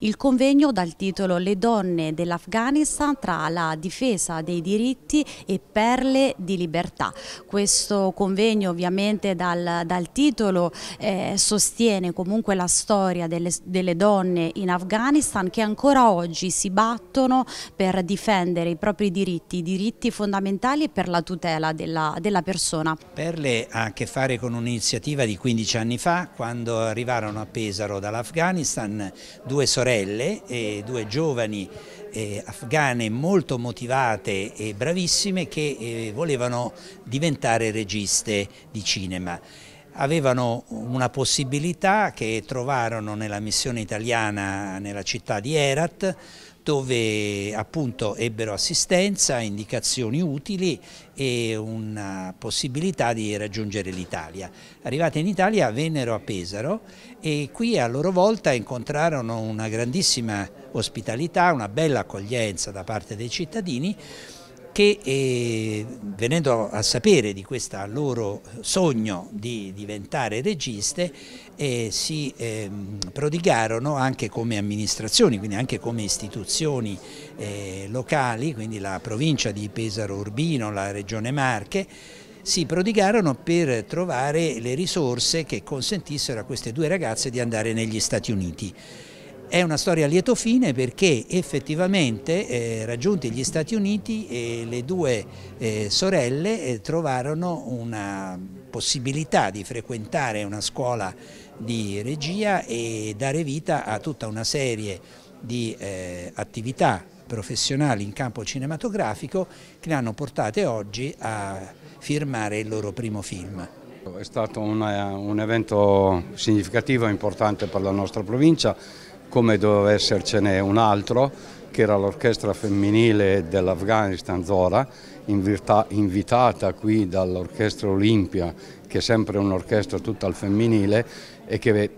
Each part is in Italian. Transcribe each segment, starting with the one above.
Il convegno dal titolo Le donne dell'Afghanistan tra la difesa dei diritti e perle di libertà. Questo convegno ovviamente dal, dal titolo eh, sostiene comunque la storia delle, delle, donne in Afghanistan che ancora oggi si battono per difendere i propri diritti, i diritti fondamentali e per la tutela della, della persona. Perle ha a che fare con un'iniziativa di 15 anni fa quando arrivarono a Pesaro dall'Afghanistan due sorelle sorelle, eh, due giovani eh, afghane molto motivate e bravissime che eh, volevano diventare registe di cinema. Avevano una possibilità che trovarono nella missione italiana nella città di Herat, dove appunto ebbero assistenza, indicazioni utili e una possibilità di raggiungere l'Italia. Arrivati in Italia vennero a Pesaro e qui a loro volta incontrarono una grandissima ospitalità, una bella accoglienza da parte dei cittadini che eh, venendo a sapere di questo loro sogno di diventare registe eh, si eh, prodigarono anche come amministrazioni, quindi anche come istituzioni eh, locali, quindi la provincia di Pesaro Urbino, la regione Marche, si prodigarono per trovare le risorse che consentissero a queste due ragazze di andare negli Stati Uniti. È una storia a lieto fine perché effettivamente eh, raggiunti gli Stati Uniti eh, le due eh, sorelle eh, trovarono una possibilità di frequentare una scuola di regia e dare vita a tutta una serie di eh, attività professionali in campo cinematografico che le hanno portate oggi a firmare il loro primo film. È stato un, un evento significativo e importante per la nostra provincia come doveva essercene un altro, che era l'orchestra femminile dell'Afghanistan Zora, invitata qui dall'orchestra Olimpia, che è sempre un'orchestra tutta al femminile e che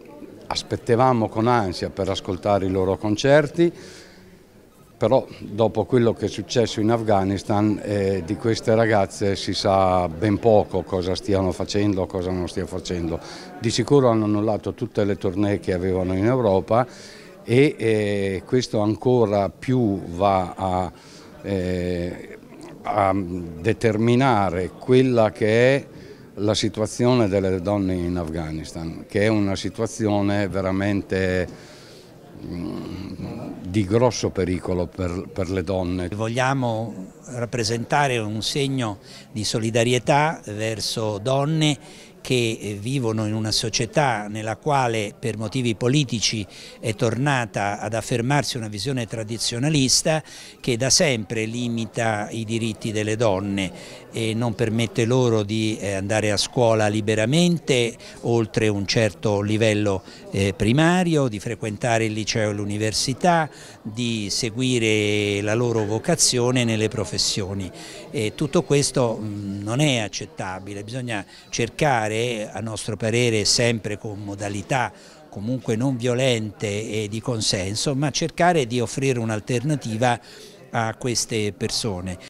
aspettavamo con ansia per ascoltare i loro concerti, però dopo quello che è successo in Afghanistan eh, di queste ragazze si sa ben poco cosa stiano facendo, cosa non stiano facendo. Di sicuro hanno annullato tutte le tournée che avevano in Europa e eh, questo ancora più va a, eh, a, determinare quella che è la situazione delle donne in Afghanistan, che è una situazione veramente mm, di grosso pericolo per, per, le donne. Vogliamo rappresentare un segno di solidarietà verso donne che eh, vivono in una società nella quale per motivi politici è tornata ad affermarsi una visione tradizionalista che da sempre limita i diritti delle donne e non permette loro di eh, andare a scuola liberamente oltre un certo livello eh, primario, di frequentare il liceo e l'università, di seguire la loro vocazione nelle professioni. E tutto questo mm, non è accettabile, bisogna cercare fare, a nostro parere sempre con modalità comunque non violente e di consenso, ma cercare di offrire un'alternativa a queste persone.